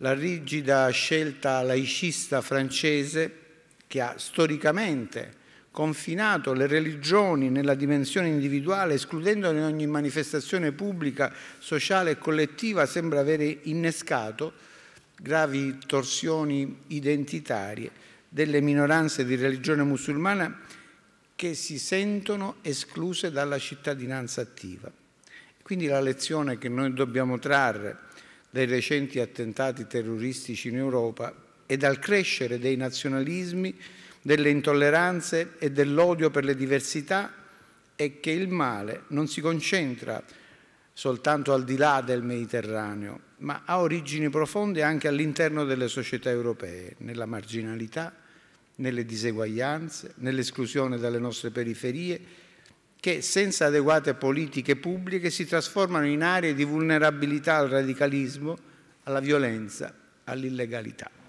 la rigida scelta laicista francese che ha storicamente confinato le religioni nella dimensione individuale, escludendone ogni manifestazione pubblica, sociale e collettiva, sembra avere innescato gravi torsioni identitarie delle minoranze di religione musulmana che si sentono escluse dalla cittadinanza attiva. Quindi la lezione che noi dobbiamo trarre dei recenti attentati terroristici in Europa e dal crescere dei nazionalismi, delle intolleranze e dell'odio per le diversità è che il male non si concentra soltanto al di là del Mediterraneo, ma ha origini profonde anche all'interno delle società europee, nella marginalità, nelle diseguaglianze, nell'esclusione dalle nostre periferie che senza adeguate politiche pubbliche si trasformano in aree di vulnerabilità al radicalismo, alla violenza, all'illegalità.